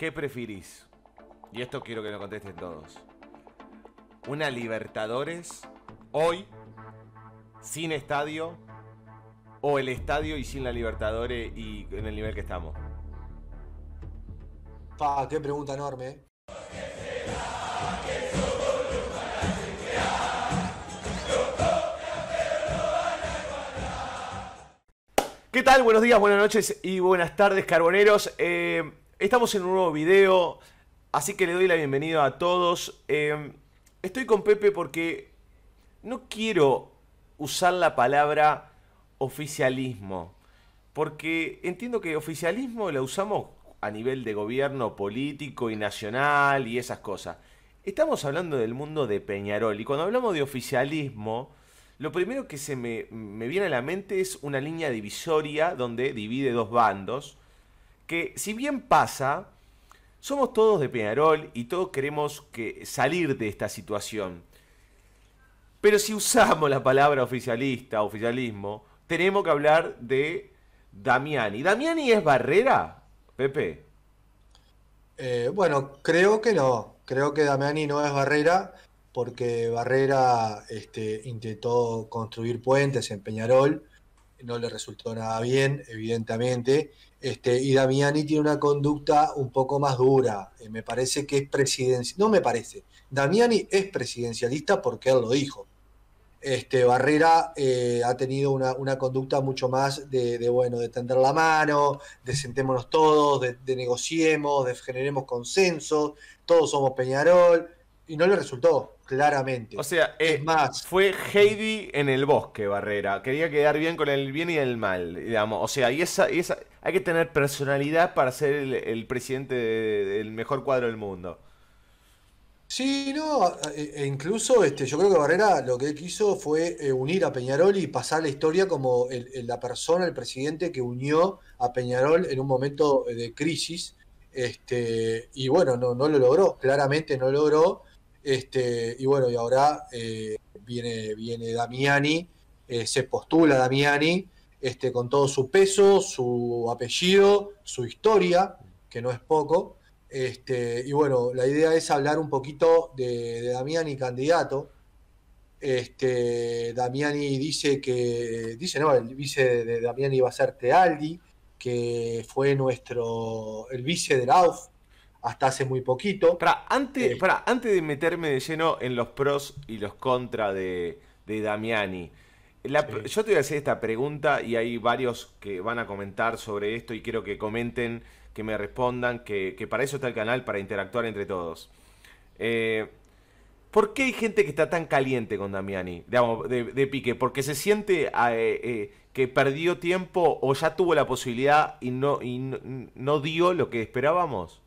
¿Qué preferís? Y esto quiero que lo contesten todos. ¿Una Libertadores hoy sin estadio o el estadio y sin la Libertadores y en el nivel que estamos? Pa, qué pregunta enorme. Eh. ¿Qué tal? Buenos días, buenas noches y buenas tardes, carboneros. Eh, Estamos en un nuevo video, así que le doy la bienvenida a todos. Eh, estoy con Pepe porque no quiero usar la palabra oficialismo, porque entiendo que oficialismo la usamos a nivel de gobierno político y nacional y esas cosas. Estamos hablando del mundo de Peñarol y cuando hablamos de oficialismo, lo primero que se me viene a la mente es una línea divisoria donde divide dos bandos que si bien pasa, somos todos de Peñarol y todos queremos que salir de esta situación. Pero si usamos la palabra oficialista, oficialismo, tenemos que hablar de Damiani. ¿Damiani es barrera, Pepe? Eh, bueno, creo que no. Creo que Damiani no es barrera porque Barrera este, intentó construir puentes en Peñarol no le resultó nada bien, evidentemente. Este, y Damiani tiene una conducta un poco más dura. Eh, me parece que es presidencialista. No me parece. Damiani es presidencialista porque él lo dijo. Este, Barrera eh, ha tenido una, conducta mucho más de, bueno, de tender la mano, de sentémonos todos, de, de negociemos, de generemos consenso, todos somos Peñarol, y no le resultó claramente. O sea, eh, es más. Fue Heidi en el bosque, Barrera. Quería quedar bien con el bien y el mal, digamos. O sea, esa, hay que tener personalidad para ser el, presidente del mejor cuadro del mundo. Sí, no, e, e incluso este, yo creo que Barrera lo que quiso fue eh, unir a Peñarol y pasar la historia como la persona, el presidente que unió a Peñarol en un momento eh, de crisis. Este, y bueno, no, no lo logró, claramente no logró. Este, y bueno, y ahora eh, viene, viene Damiani, eh, se postula Damiani, este, con todo su peso, su apellido, su historia, que no es poco. Este, y bueno, la idea es hablar un poquito de, Damiani candidato. Este, Damiani dice que, dice no, el vice de Damiani va a ser Tealdi, que fue nuestro, el vice de AUF hasta hace muy poquito. Para, antes, eh, para, antes de meterme de lleno en los pros y los contras de, de Damiani, yo te voy a hacer esta pregunta y hay varios que van a comentar sobre esto y quiero que comenten, que me respondan, que, para eso está el canal, para interactuar entre todos. Eh, ¿Por qué hay gente que está tan caliente con Damiani, de, de, pique? ¿Porque se siente ah, eh, que perdió tiempo o ya tuvo la posibilidad y no, no dio lo que esperábamos?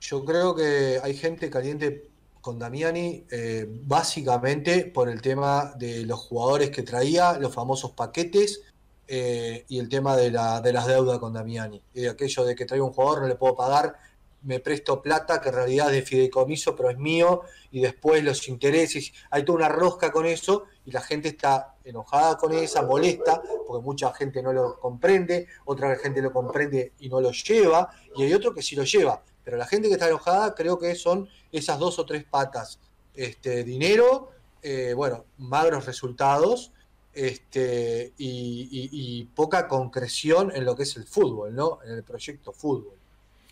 Yo creo que hay gente caliente con Damiani eh, básicamente por el tema de los jugadores que traía, los famosos paquetes eh, y el tema de, la, de las deudas con Damiani. de eh, aquello de que traigo un jugador, no le puedo pagar, me presto plata que en realidad es de fideicomiso, pero es mío, y después los intereses, hay toda una rosca con eso y la gente está enojada con esa, molesta, porque mucha gente no lo comprende, otra gente lo comprende y no lo lleva, y hay otro que sí lo lleva. Pero la gente que está enojada creo que son esas dos o tres patas. Este, dinero, eh, bueno, magros resultados este, y, poca concreción en lo que es el fútbol, ¿no? En el proyecto fútbol.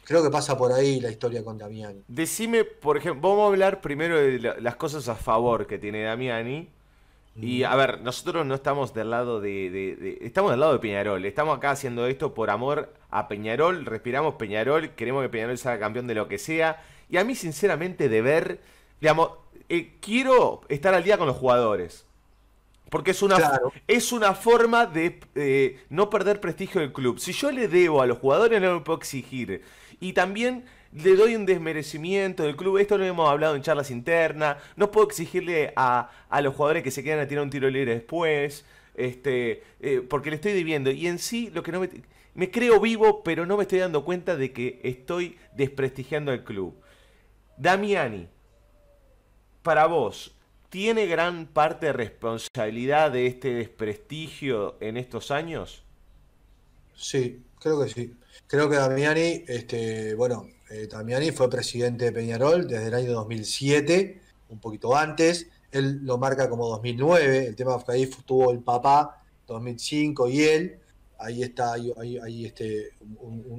Creo que pasa por ahí la historia con Damiani. Decime, por ejemplo, vamos a hablar primero de las cosas a favor que tiene Damiani y a ver, nosotros no estamos del lado de, Estamos del lado de Peñarol. Estamos acá haciendo esto por amor a Peñarol. Respiramos Peñarol. Queremos que Peñarol sea campeón de lo que sea. Y a mí, sinceramente, de ver. Digamos, eh, quiero estar al día con los jugadores. Porque es una, es una forma de eh, no perder prestigio del club. Si yo le debo a los jugadores, no me puedo exigir. Y también le doy un desmerecimiento del club. Esto lo hemos hablado en charlas internas. No puedo exigirle a, los jugadores que se quedan a tirar un tiro libre después. Este, eh, porque le estoy viviendo Y en sí, lo que no me, me creo vivo, pero no me estoy dando cuenta de que estoy desprestigiando al club. Damiani, para vos, ¿tiene gran parte de responsabilidad de este desprestigio en estos años? Sí, creo que sí. Creo que Damiani, este, bueno, eh, Damiani fue presidente de Peñarol desde el año 2007, un poquito antes. Él lo marca como 2009. El tema que tuvo el papá 2005 y él. Ahí está, ahí, este,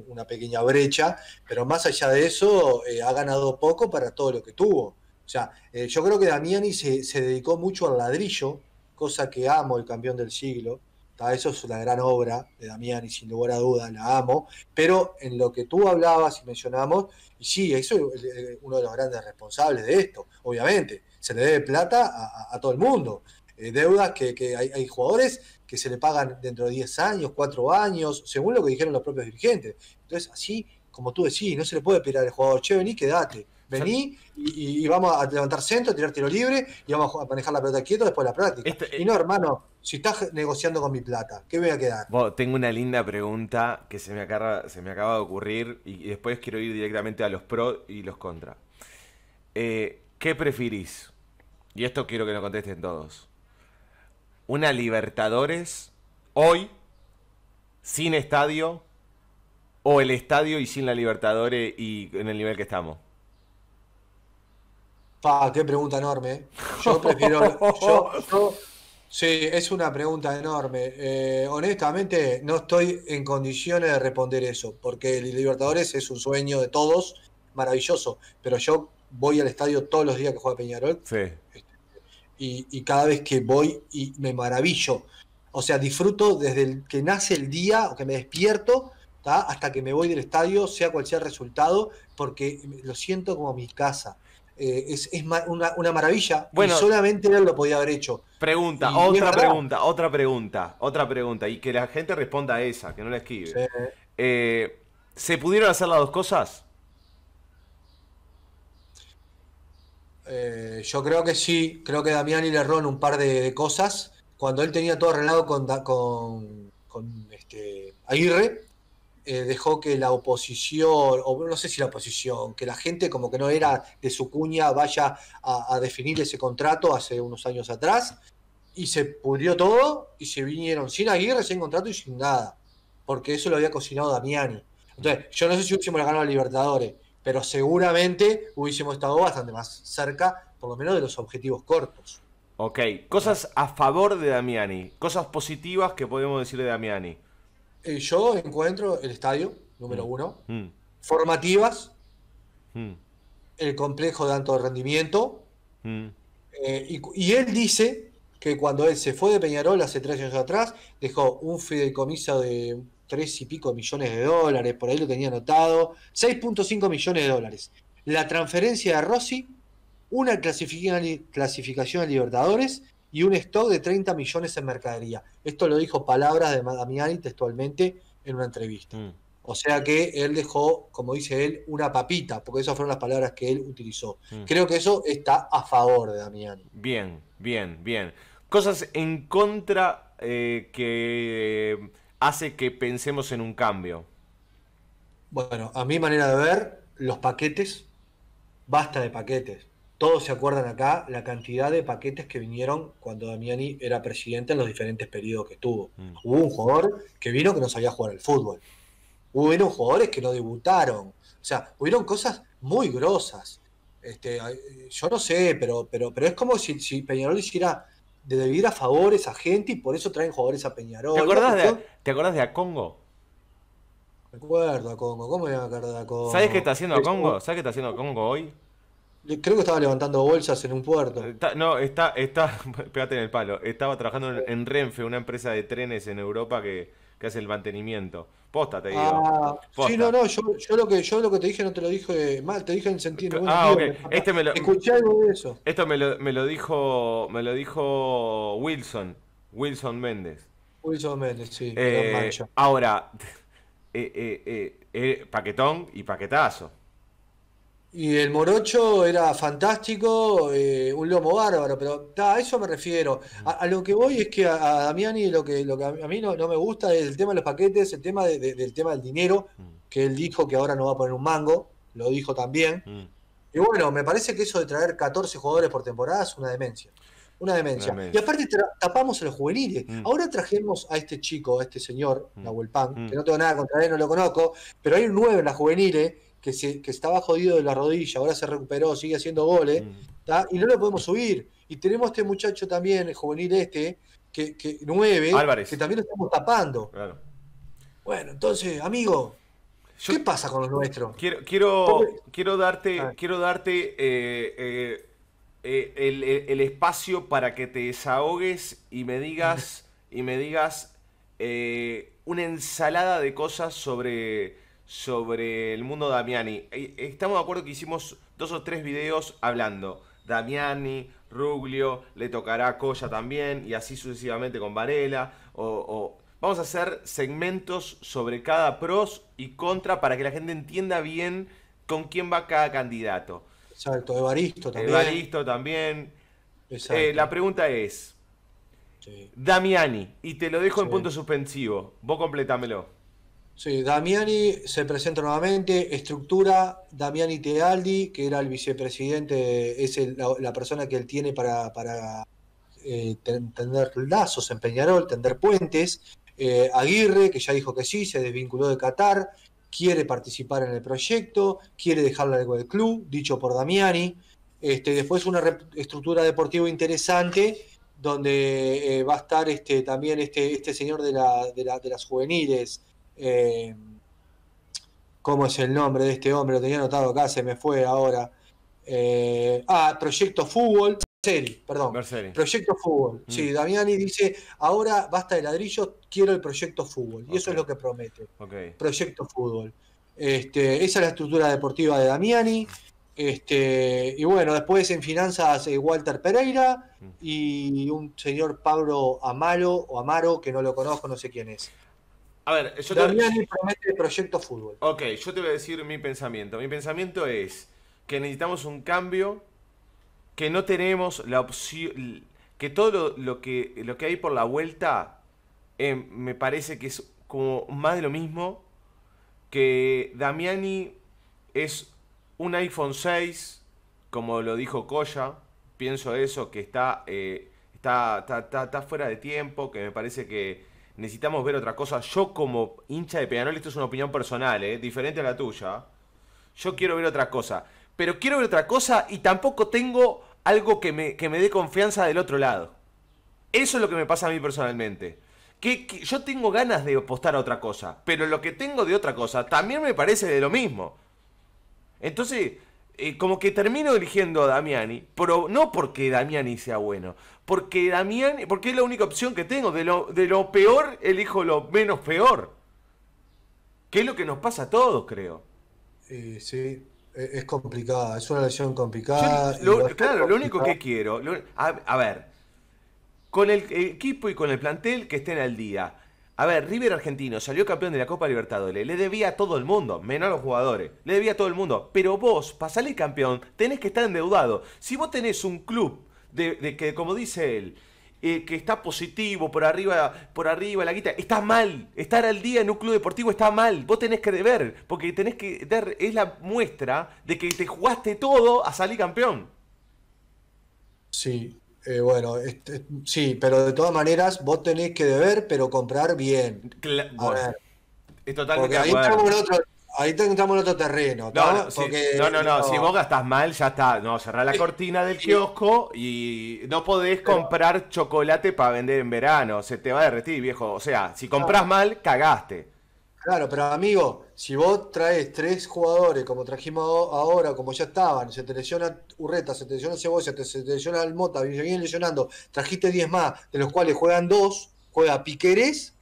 una pequeña brecha. Pero más allá de eso, eh, ha ganado poco para todo lo que tuvo. O sea, eh, yo creo que Damiani se, se dedicó mucho al ladrillo, cosa que amo el campeón del siglo. Eso es la gran obra de Damián y sin lugar a duda la amo. Pero en lo que tú hablabas y mencionamos, y sí, eso es uno de los grandes responsables de esto, obviamente. Se le debe plata a, todo el mundo. Eh, deudas que, hay, hay, jugadores que se le pagan dentro de 10 años, 4 años, según lo que dijeron los propios dirigentes. Entonces, así como tú decís, no se le puede pedir al jugador, che, vení, quédate Vení y, vamos a levantar centro, tirar tiro libre y vamos a manejar la pelota quieto después de la práctica. Este, eh, y no, hermano, si estás negociando con mi plata, ¿qué me voy a quedar? tengo una linda pregunta que se me acaba, se me acaba de ocurrir y, después quiero ir directamente a los pros y los contras. Eh, ¿Qué preferís? Y esto quiero que lo contesten todos. ¿Una Libertadores hoy, sin estadio, o el estadio y sin la Libertadores y en el nivel que estamos? pa qué pregunta enorme. Eh. Yo prefiero. sí, es una pregunta enorme. Eh, honestamente, no estoy en condiciones de responder eso, porque el Libertadores es un sueño de todos, maravilloso. Pero yo voy al estadio todos los días que juega Peñarol. Sí. Este, y, cada vez que voy y me maravillo. O sea, disfruto desde el que nace el día o que me despierto hasta que me voy del estadio, sea cualquier resultado, porque lo siento como mi casa. Eh, es, una, maravilla. Bueno, y solamente él lo podía haber hecho. Pregunta, otra pregunta, otra pregunta, otra pregunta. Y que la gente responda a esa, que no la esquive. Eh, ¿Se pudieron hacer las dos cosas? Eh, yo creo que sí. Creo que Damián le erró un par de, cosas. Cuando él tenía todo arreglado con, con, este, Aguirre, eh, dejó que la oposición, o no sé si la oposición, que la gente como que no era de su cuña vaya a, definir ese contrato hace unos años atrás, y se pudrió todo y se vinieron sin Aguirre, sin contrato y sin nada, porque eso lo había cocinado Damiani. Entonces, yo no sé si hubiésemos ganado a Libertadores, pero seguramente hubiésemos estado bastante más cerca, por lo menos de los objetivos cortos. Ok, cosas a favor de Damiani, cosas positivas que podemos decir de Damiani. Eh, yo encuentro el estadio, número mm. uno, mm. formativas, mm. el complejo de alto rendimiento, eh, y, él dice que cuando él se fue de Peñarol hace tres años atrás, dejó un fideicomiso de tres y pico millones de dólares, por ahí lo tenía anotado, 6.5 millones de dólares. La transferencia de Rossi, una clasificación a Libertadores y un stock de 30 millones en mercadería. Esto lo dijo palabras de Damiani textualmente en una entrevista. Mm. O sea que él dejó, como dice él, una papita, porque esas fueron las palabras que él utilizó. Mm. Creo que eso está a favor de Damiani. Bien, bien, bien. Cosas en contra eh, que eh, hace que pensemos en un cambio. Bueno, a mi manera de ver, los paquetes, basta de paquetes todos se acuerdan acá la cantidad de paquetes que vinieron cuando Damiani era presidente en los diferentes periodos que tuvo. Mm. Hubo un jugador que vino que no sabía jugar al fútbol. Hubo jugadores que no debutaron. O sea, hubieron cosas muy grosas. Este, yo no sé, pero, pero, pero es como si, Peñarol hiciera de vivir a favores a gente y por eso traen jugadores a Peñarol. ¿Te acuerdas de, ¿te Acongo? a Congo, ¿cómo me acuerdo a a Congo? ¿Sabes qué está haciendo Congo? ¿Sabes qué está haciendo Congo hoy? Creo que estaba levantando bolsas en un puerto. no, está, está, pégate en el palo. Estaba trabajando en, Renfe, una empresa de trenes en Europa que, hace el mantenimiento. Posta, te digo. Ah, sí, no, no, yo, lo que, yo lo que te dije no te lo dije mal, te dije en sentido. ah, ok. Este escuché algo de eso. Esto me lo, dijo, me lo dijo Wilson, Wilson Méndez. Wilson Méndez, sí. Eh, ahora, eh, eh, eh, paquetón y paquetazo. Y el morocho era fantástico, eh, un lomo bárbaro, pero a eso me refiero. A, lo que voy es que a, a Damiani lo que, a mí no, me gusta es el tema de los paquetes, el tema del tema del dinero, mm. que él dijo que ahora no va a poner un mango, lo dijo también. Mm. Y bueno, me parece que eso de traer 14 jugadores por temporada es una demencia. Una demencia. Y aparte tapamos a los juveniles. Mm. Ahora trajemos a este chico, a este señor, la Nahuel Pan, que no tengo nada contra él, no lo conozco, pero hay un 9 en las juveniles que, se, estaba jodido de la rodilla, ahora se recuperó, sigue haciendo goles, mm. y no lo podemos subir. Y tenemos este muchacho también, el juvenil este, que, que 9, que también lo estamos tapando. Bueno, entonces, amigo, ¿qué pasa con los nuestros? Quiero, quiero, quiero darte, ah. quiero darte eh, eh, eh, el, el, espacio para que te desahogues y me digas, y me digas una ensalada de cosas sobre sobre el mundo Damiani. Eh, estamos de acuerdo que hicimos dos o tres videos hablando. Damiani, Ruglio, le tocará Colla también, y así sucesivamente con Varela. O, Vamos a hacer segmentos sobre cada pros y contra para que la gente entienda bien con quién va cada candidato. Exacto, Evaristo también. Evaristo también. Eh, la pregunta es, Damiani, y te lo dejo en punto suspensivo, vos completámelo. Sí, Damiani se presenta nuevamente, estructura Damiani Tealdi, que era el vicepresidente, es la, persona que él tiene para, para eh, tender lazos en Peñarol, tender puentes. Eh, Aguirre, que ya dijo que sí, se desvinculó de Qatar, quiere participar en el proyecto, quiere dejarle algo del club, dicho por Damiani. Este, después una estructura deportiva interesante, donde eh, va a estar este, también este, este señor de, la, de, de las juveniles. Eh, ¿Cómo es el nombre de este hombre? Lo tenía anotado acá, se me fue ahora. Eh, ah, Proyecto Fútbol. Berceri, perdón. Proyecto Fútbol. Mm. Sí, Damiani dice, ahora basta de ladrillo, quiero el Proyecto Fútbol. Y eso es lo que promete. Proyecto Fútbol. Este, esa es la estructura deportiva de Damiani. Este, y bueno, después en finanzas eh, Walter Pereira mm. y un señor Pablo Amaro o Amaro, que no lo conozco, no sé quién es. A ver, yo Damiani te... el proyecto fútbol. Ok, yo te voy a decir mi pensamiento. Mi pensamiento es que necesitamos un cambio, que no tenemos la opción, que todo lo, que, lo que hay por la vuelta em, me parece que es como más de lo mismo, que Damiani es un iPhone 6, como lo dijo Koya, pienso eso, que eh, está, está fuera de tiempo, que me parece que necesitamos ver otra cosa. Yo como hincha de Peñarol, esto es una opinión personal, ¿eh? diferente a la tuya. Yo quiero ver otra cosa. Pero quiero ver otra cosa y tampoco tengo algo que me, que me dé confianza del otro lado. Eso es lo que me pasa a mí personalmente. Que, yo tengo ganas de apostar a otra cosa, pero lo que tengo de otra cosa también me parece de lo mismo. Entonces, eh, como que termino eligiendo a Damiani, pero no porque Damiani sea bueno, porque Damiani, porque es la única opción que tengo, de lo, de lo peor elijo lo menos peor, que es lo que nos pasa a todos, creo. sí, e-, es complicada, es una relación complicada. claro, lo único que quiero, a ver, con el equipo y con el plantel que estén al día, a ver, River Argentino salió campeón de la Copa Libertadores. Le debía a todo el mundo, menos a los jugadores. Le debía a todo el mundo. Pero vos, para salir campeón, tenés que estar endeudado. Si vos tenés un club de, que, como dice él, eh, que está positivo, por arriba, por arriba la guita, está mal. Estar al día en un club deportivo está mal. Vos tenés que deber, porque tenés que dar, es la muestra de que te jugaste todo a salir campeón. Sí, eh, bueno, sí, pero de todas maneras vos tenés que deber, pero comprar bien. a ver. Es totalmente ahí estamos, en otro, terreno. No, no, no, si vos gastás mal, ya está. No, cerrá la cortina del kiosco y no podés comprar chocolate para vender en verano. Se te va a derretir, viejo. O sea, si compras mal, cagaste. Claro, pero amigo, si vos traes tres jugadores como trajimos ahora, como ya estaban, se te lesiona Urreta, se te lesiona Cebolla, se te lesiona Almota, se lesionando, trajiste 10 más, de los cuales juegan dos, juega Piqueres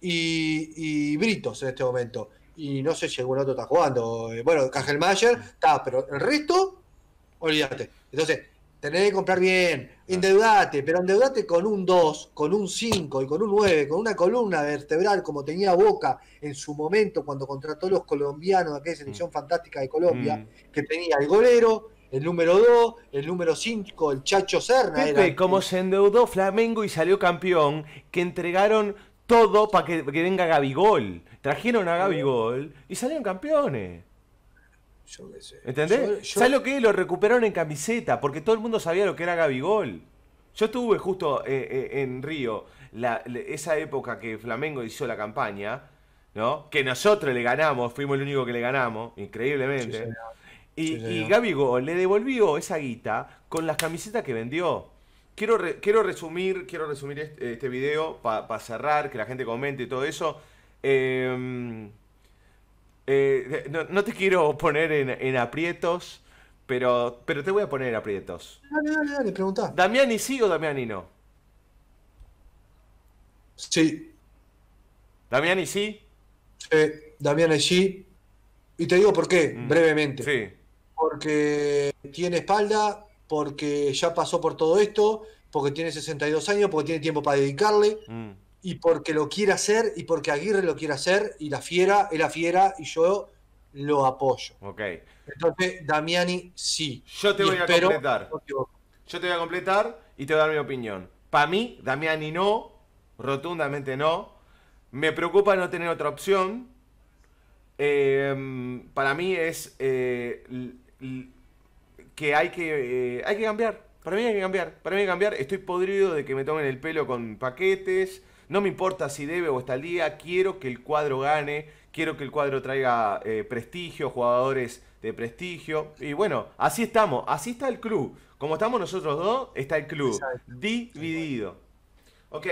y, y, Britos en este momento. Y no sé si algún otro está jugando. Eh, bueno, Cajelmayer está, pero el resto, olvídate. Entonces, Tenés que comprar bien, ah. endeudate, pero endeudate con un 2, con un 5 y con un 9, con una columna vertebral como tenía Boca en su momento cuando contrató a los colombianos de aquella mm. selección fantástica de Colombia, mm. que tenía el golero, el número 2, el número 5, el Chacho Serna. Pepe, como se endeudó Flamengo y salió campeón, que entregaron todo para que, que venga Gabigol. Trajeron a Gabigol y salieron campeones. ¿Entendés? lo que Lo recuperaron en camiseta, porque todo el mundo sabía lo que era Gabigol. Yo estuve justo eh, eh, en Río, esa época que Flamengo hizo la campaña, ¿no? Que nosotros le ganamos, fuimos el único que le ganamos, increíblemente. y, Gabigol le devolvió esa guita con las camisetas que vendió. Quiero, quiero resumir, quiero resumir este, video para cerrar, que la gente comente y todo eso. Eh, eh, no, te quiero poner en, aprietos, pero, pero te voy a poner en aprietos. Dale, dale, dale, preguntá. ¿Damiani sí o Damiani no? Sí. y sí? Sí, y sí. Y te digo por qué, mm, brevemente. Sí. Porque tiene espalda, porque ya pasó por todo esto, porque tiene 62 años, porque tiene tiempo para dedicarle. Mm y porque lo quiere hacer y porque Aguirre lo quiere hacer y la fiera es la fiera y yo lo apoyo. Ok. Entonces, Damiani, sí. Yo te voy a completar. yo te voy a completar y te voy a dar mi opinión. Para mí, Damiani no, rotundamente no. Me preocupa no tener otra opción. Em, para mí es eh, que hay que, eh, hay que cambiar. Para mí hay que cambiar. Para mí hay que cambiar. Estoy podrido de que me tomen el pelo con paquetes. No me importa si debe o está al día, quiero que el cuadro gane, quiero que el cuadro traiga eh, prestigio, jugadores de prestigio. Y bueno, así estamos, así está el club. Como estamos nosotros dos, está el club. Dividido. Ok,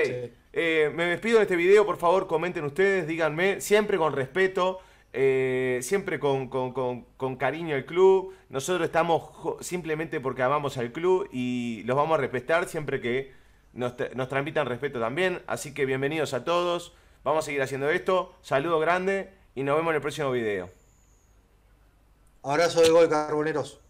eh, me despido de este video, por favor comenten ustedes, díganme, siempre con respeto. Eh, siempre con, con, cariño al club. Nosotros estamos simplemente porque amamos al club y los vamos a respetar siempre que nos, transmitan respeto también. Así que bienvenidos a todos. Vamos a seguir haciendo esto. Saludo grande y nos vemos en el próximo video. Abrazo de gol, carboneros.